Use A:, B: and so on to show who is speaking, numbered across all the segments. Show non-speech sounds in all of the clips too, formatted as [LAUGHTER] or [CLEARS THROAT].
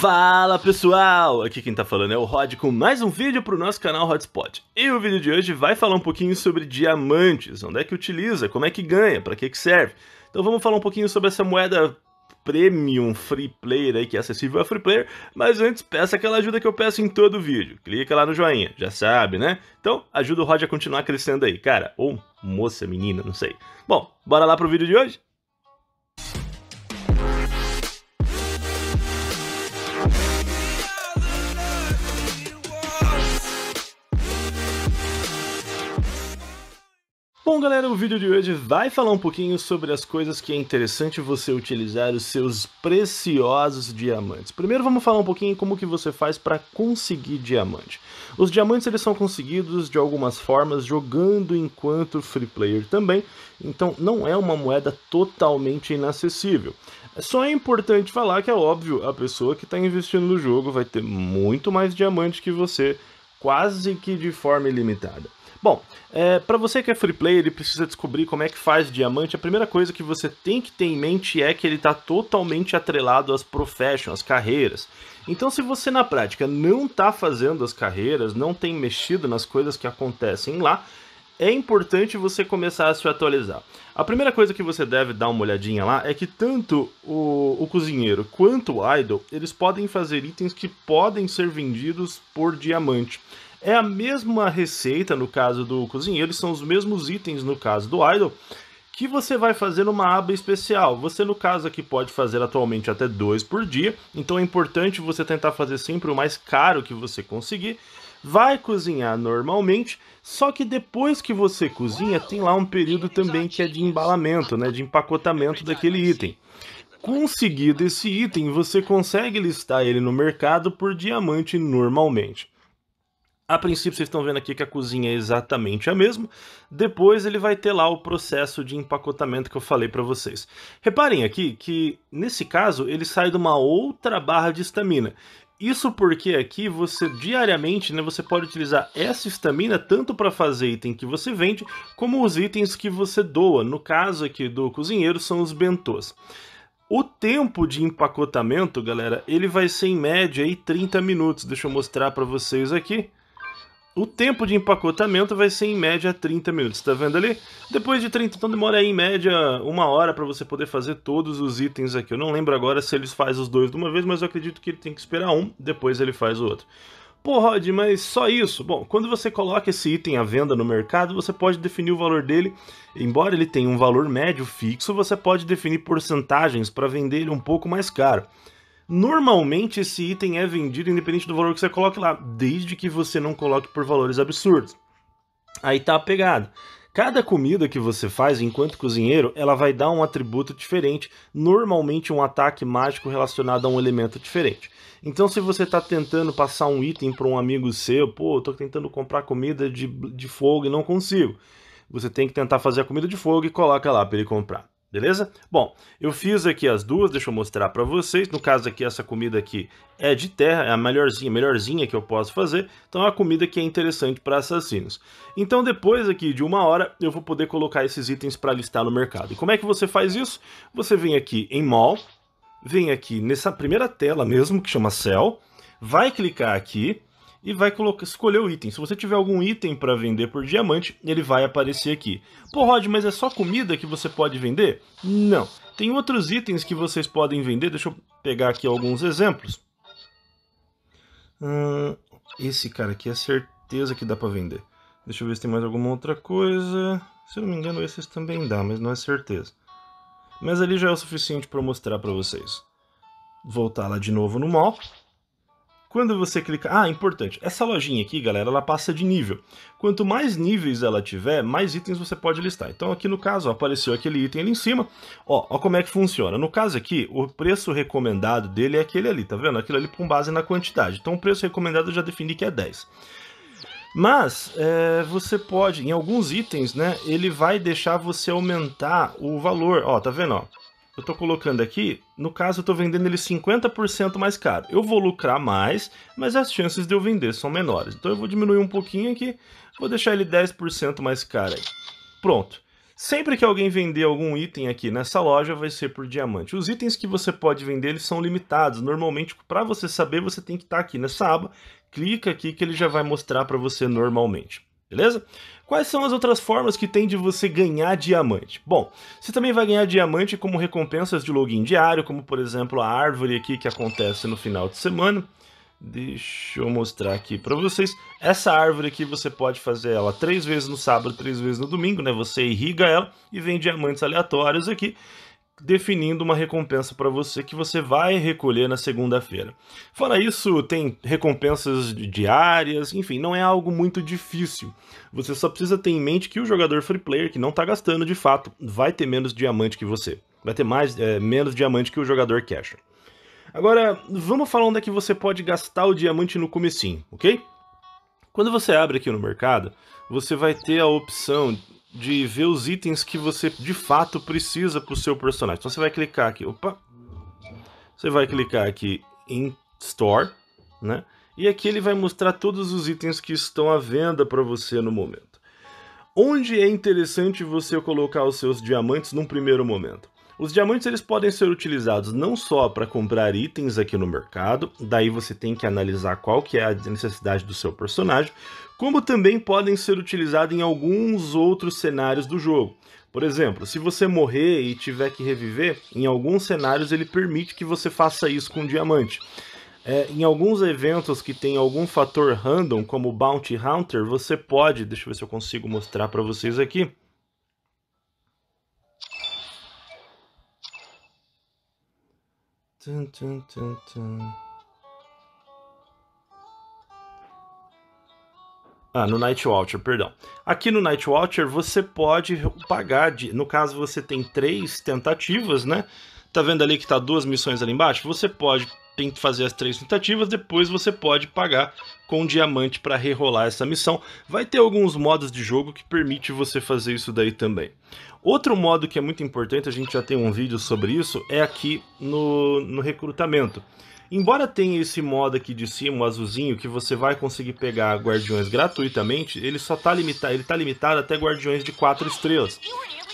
A: Fala pessoal, aqui quem tá falando é o Rod com mais um vídeo pro nosso canal Hotspot. E o vídeo de hoje vai falar um pouquinho sobre diamantes, onde é que utiliza, como é que ganha, para que que serve. Então vamos falar um pouquinho sobre essa moeda Premium Free Player aí, que é acessível a Free Player, mas antes peça aquela ajuda que eu peço em todo vídeo. Clica lá no joinha, já sabe, né? Então, ajuda o Rod a continuar crescendo aí, cara, ou moça, menina, não sei. Bom, bora lá pro vídeo de hoje? Bom, galera, o vídeo de hoje vai falar um pouquinho sobre as coisas que é interessante você utilizar os seus preciosos diamantes. Primeiro vamos falar um pouquinho como que você faz para conseguir diamante. Os diamantes eles são conseguidos de algumas formas jogando enquanto free player também, então não é uma moeda totalmente inacessível. Só é importante falar que é óbvio, a pessoa que está investindo no jogo vai ter muito mais diamante que você, quase que de forma ilimitada. Bom, é, para você que é free player e precisa descobrir como é que faz diamante, a primeira coisa que você tem que ter em mente é que ele está totalmente atrelado às professions, às carreiras. Então, se você na prática não está fazendo as carreiras, não tem mexido nas coisas que acontecem lá, é importante você começar a se atualizar. A primeira coisa que você deve dar uma olhadinha lá é que tanto o, o cozinheiro quanto o idol, eles podem fazer itens que podem ser vendidos por diamante. É a mesma receita no caso do cozinheiro, são os mesmos itens no caso do idol, que você vai fazer uma aba especial. Você, no caso aqui, pode fazer atualmente até dois por dia, então é importante você tentar fazer sempre o mais caro que você conseguir. Vai cozinhar normalmente, só que depois que você cozinha, tem lá um período também que é de embalamento, né, de empacotamento daquele item. Conseguido esse item, você consegue listar ele no mercado por diamante normalmente. A princípio, vocês estão vendo aqui que a cozinha é exatamente a mesma. Depois ele vai ter lá o processo de empacotamento que eu falei para vocês. Reparem aqui que, nesse caso, ele sai de uma outra barra de estamina. Isso porque aqui você diariamente né, você pode utilizar essa estamina tanto para fazer item que você vende, como os itens que você doa. No caso aqui do cozinheiro, são os bentôs. O tempo de empacotamento, galera, ele vai ser em média aí 30 minutos. Deixa eu mostrar para vocês aqui. O tempo de empacotamento vai ser em média 30 minutos, tá vendo ali? Depois de 30, então demora aí em média uma hora para você poder fazer todos os itens aqui. Eu não lembro agora se eles faz os dois de uma vez, mas eu acredito que ele tem que esperar um, depois ele faz o outro. Pô, Rod, mas só isso? Bom, quando você coloca esse item à venda no mercado, você pode definir o valor dele. Embora ele tenha um valor médio fixo, você pode definir porcentagens para vender ele um pouco mais caro. Normalmente esse item é vendido independente do valor que você coloque lá, desde que você não coloque por valores absurdos. Aí tá a pegada. Cada comida que você faz enquanto cozinheiro, ela vai dar um atributo diferente, normalmente um ataque mágico relacionado a um elemento diferente. Então, se você está tentando passar um item para um amigo seu, pô, estou tentando comprar comida de, de fogo e não consigo. Você tem que tentar fazer a comida de fogo e coloca lá para ele comprar. Beleza? Bom, eu fiz aqui as duas, deixa eu mostrar para vocês. No caso aqui, essa comida aqui é de terra, é a melhorzinha, melhorzinha que eu posso fazer. Então é uma comida que é interessante para assassinos. Então depois aqui de uma hora, eu vou poder colocar esses itens para listar no mercado. E como é que você faz isso? Você vem aqui em Mall, vem aqui nessa primeira tela mesmo, que chama Cell, vai clicar aqui, e vai colocar, escolher o item. Se você tiver algum item para vender por diamante, ele vai aparecer aqui. Pô, Rod, mas é só comida que você pode vender? Não. Tem outros itens que vocês podem vender. Deixa eu pegar aqui alguns exemplos. Hum, esse cara aqui é certeza que dá para vender. Deixa eu ver se tem mais alguma outra coisa. Se eu não me engano, esses também dá, mas não é certeza. Mas ali já é o suficiente para mostrar para vocês. Voltar lá de novo no mall quando você clica... Ah, importante. Essa lojinha aqui, galera, ela passa de nível. Quanto mais níveis ela tiver, mais itens você pode listar. Então aqui no caso, ó, apareceu aquele item ali em cima. Ó, ó como é que funciona. No caso aqui, o preço recomendado dele é aquele ali, tá vendo? Aquilo ali com base na quantidade. Então o preço recomendado eu já defini que é 10. Mas é, você pode, em alguns itens, né, ele vai deixar você aumentar o valor. Ó, tá vendo? Ó, eu tô colocando aqui, no caso eu tô vendendo ele 50% mais caro. Eu vou lucrar mais, mas as chances de eu vender são menores. Então eu vou diminuir um pouquinho aqui, vou deixar ele 10% mais caro aí. Pronto. Sempre que alguém vender algum item aqui nessa loja, vai ser por diamante. Os itens que você pode vender, eles são limitados. Normalmente, para você saber, você tem que estar tá aqui nessa aba. Clica aqui que ele já vai mostrar para você normalmente beleza? Quais são as outras formas que tem de você ganhar diamante? Bom, você também vai ganhar diamante como recompensas de login diário, como por exemplo a árvore aqui que acontece no final de semana. Deixa eu mostrar aqui para vocês. Essa árvore aqui você pode fazer ela três vezes no sábado, três vezes no domingo, né? Você irriga ela e vem diamantes aleatórios aqui definindo uma recompensa para você que você vai recolher na segunda-feira. Fora isso, tem recompensas diárias, enfim, não é algo muito difícil. Você só precisa ter em mente que o jogador free player que não está gastando de fato vai ter menos diamante que você. Vai ter mais, é, menos diamante que o jogador cash. Agora, vamos falar onde é que você pode gastar o diamante no comecinho, ok? Quando você abre aqui no mercado, você vai ter a opção de ver os itens que você de fato precisa para o seu personagem. Então você vai clicar aqui, opa, você vai clicar aqui em Store, né? E aqui ele vai mostrar todos os itens que estão à venda para você no momento. Onde é interessante você colocar os seus diamantes num primeiro momento? Os diamantes eles podem ser utilizados não só para comprar itens aqui no mercado, daí você tem que analisar qual que é a necessidade do seu personagem, como também podem ser utilizados em alguns outros cenários do jogo. Por exemplo, se você morrer e tiver que reviver, em alguns cenários ele permite que você faça isso com um diamante. É, em alguns eventos que tem algum fator random, como Bounty Hunter, você pode, deixa eu ver se eu consigo mostrar para vocês aqui, Tum, tum, tum, tum. Ah, no Night Watcher, perdão. Aqui no Night Watcher você pode pagar, de, no caso você tem três tentativas, né? Tá vendo ali que tá duas missões ali embaixo? Você pode tem que fazer as três tentativas, depois você pode pagar com diamante para rerolar essa missão. Vai ter alguns modos de jogo que permite você fazer isso daí também. Outro modo que é muito importante, a gente já tem um vídeo sobre isso, é aqui no, no recrutamento. Embora tenha esse modo aqui de cima, o azulzinho, que você vai conseguir pegar guardiões gratuitamente, ele só tá limitado, ele tá limitado até guardiões de 4 estrelas.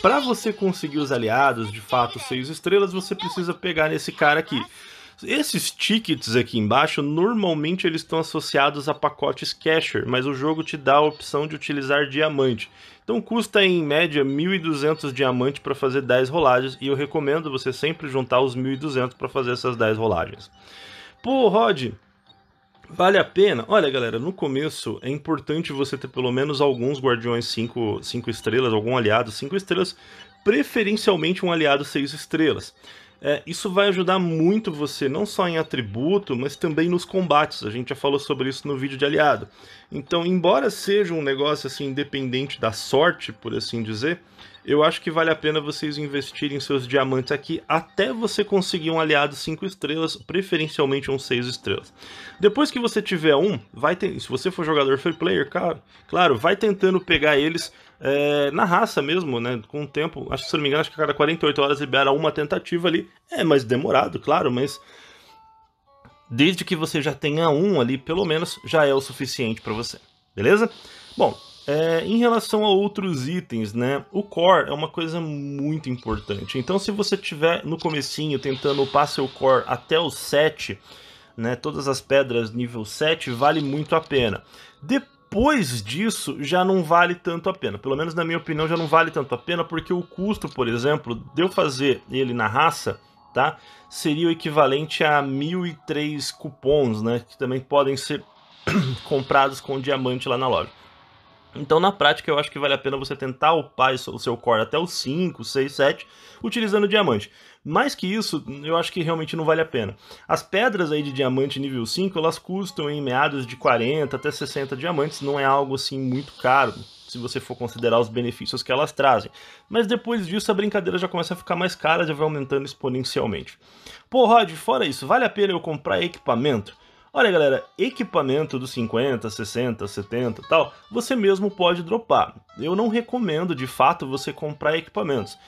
A: Para você conseguir os aliados, de fato, 6 estrelas, você precisa pegar nesse cara aqui. Esses tickets aqui embaixo, normalmente eles estão associados a pacotes Casher, mas o jogo te dá a opção de utilizar diamante. Então custa em média 1.200 diamantes para fazer 10 rolagens e eu recomendo você sempre juntar os 1.200 para fazer essas 10 rolagens. Pô, Rod, Vale a pena? Olha, galera, no começo é importante você ter pelo menos alguns Guardiões 5 estrelas, algum aliado 5 estrelas, preferencialmente um aliado 6 estrelas. É, isso vai ajudar muito você, não só em atributo, mas também nos combates. A gente já falou sobre isso no vídeo de aliado. Então, embora seja um negócio assim independente da sorte, por assim dizer, eu acho que vale a pena vocês investirem seus diamantes aqui até você conseguir um aliado 5 estrelas, preferencialmente um 6 estrelas. Depois que você tiver um, vai ter, se você for jogador free player, cara, claro, vai tentando pegar eles é, na raça mesmo, né? Com o tempo, acho que se não me engano, acho que a cada 48 horas libera uma tentativa ali. É mais demorado, claro, mas desde que você já tenha um ali, pelo menos já é o suficiente para você. Beleza? Bom, é, em relação a outros itens, né? O core é uma coisa muito importante. Então, se você tiver no comecinho tentando upar seu core até o 7, né? Todas as pedras nível 7 vale muito a pena. Depois disso, já não vale tanto a pena. Pelo menos na minha opinião, já não vale tanto a pena, porque o custo, por exemplo, de eu fazer ele na raça, tá? Seria o equivalente a 1.003 cupons, né? Que também podem ser [CLEARS THROAT] comprados com diamante lá na loja. Então, na prática, eu acho que vale a pena você tentar upar o seu core até o 5, 6, 7, utilizando diamante. Mais que isso, eu acho que realmente não vale a pena. As pedras aí de diamante nível 5, elas custam em meados de 40 até 60 diamantes, não é algo assim muito caro, se você for considerar os benefícios que elas trazem. Mas depois disso, a brincadeira já começa a ficar mais cara, já vai aumentando exponencialmente. Pô, Rod, fora isso, vale a pena eu comprar equipamento? Olha, galera, equipamento dos 50, 60, 70 tal, você mesmo pode dropar. Eu não recomendo, de fato, você comprar equipamentos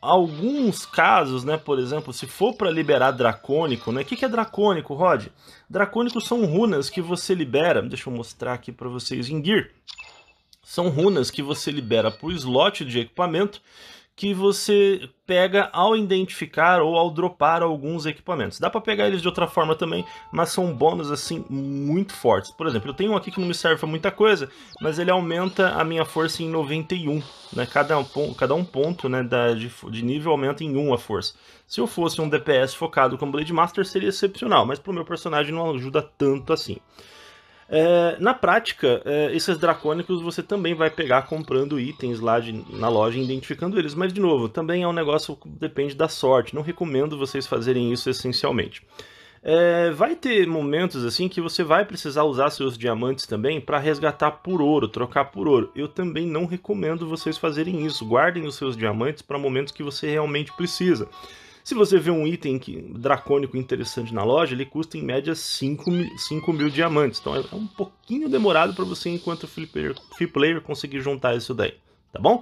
A: alguns casos, né, por exemplo, se for para liberar dracônico, né? O que, que é dracônico, Rod? Dracônico são runas que você libera. Deixa eu mostrar aqui para vocês em Gear. São runas que você libera por slot de equipamento que você pega ao identificar ou ao dropar alguns equipamentos. Dá para pegar eles de outra forma também, mas são bônus assim muito fortes. Por exemplo, eu tenho um aqui que não me serve para muita coisa, mas ele aumenta a minha força em 91, né? Cada um, cada um ponto, né, da, de, de nível aumenta em 1 a força. Se eu fosse um DPS focado com Blade Master seria excepcional, mas pro meu personagem não ajuda tanto assim. É, na prática, é, esses dracônicos você também vai pegar comprando itens lá de, na loja e identificando eles. Mas, de novo, também é um negócio que depende da sorte. Não recomendo vocês fazerem isso essencialmente. É, vai ter momentos assim que você vai precisar usar seus diamantes também para resgatar por ouro, trocar por ouro. Eu também não recomendo vocês fazerem isso. Guardem os seus diamantes para momentos que você realmente precisa. Se você vê um item que, dracônico interessante na loja, ele custa em média 5 mil, 5 mil diamantes. Então é, é um pouquinho demorado para você, enquanto free player, free player, conseguir juntar isso daí tá bom?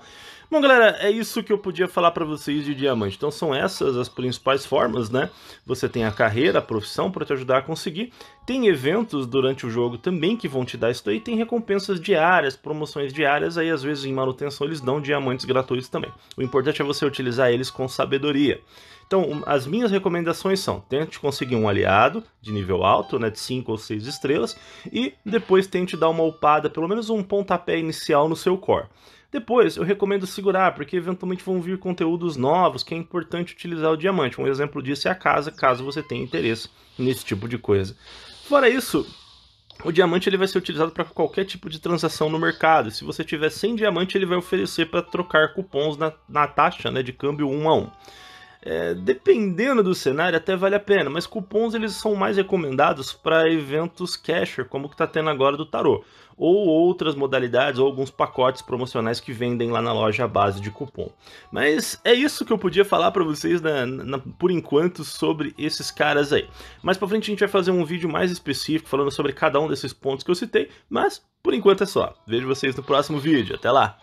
A: Bom, galera, é isso que eu podia falar para vocês de diamante. Então são essas as principais formas, né? Você tem a carreira, a profissão para te ajudar a conseguir. Tem eventos durante o jogo também que vão te dar isso daí. Tem recompensas diárias, promoções diárias. Aí às vezes em manutenção eles dão diamantes gratuitos também. O importante é você utilizar eles com sabedoria. Então, as minhas recomendações são: tente conseguir um aliado de nível alto, né, de 5 ou 6 estrelas, e depois tente dar uma upada, pelo menos um pontapé inicial no seu core. Depois, eu recomendo segurar, porque eventualmente vão vir conteúdos novos que é importante utilizar o diamante. Um exemplo disso é a casa, caso você tenha interesse nesse tipo de coisa. Fora isso, o diamante ele vai ser utilizado para qualquer tipo de transação no mercado. Se você tiver sem diamante, ele vai oferecer para trocar cupons na, na taxa né, de câmbio 1 a 1. É, dependendo do cenário, até vale a pena, mas cupons eles são mais recomendados para eventos casher, como o que está tendo agora do tarô, ou outras modalidades, ou alguns pacotes promocionais que vendem lá na loja à base de cupom. Mas é isso que eu podia falar para vocês na, na, por enquanto sobre esses caras aí. Mais para frente a gente vai fazer um vídeo mais específico falando sobre cada um desses pontos que eu citei, mas por enquanto é só. Vejo vocês no próximo vídeo. Até lá!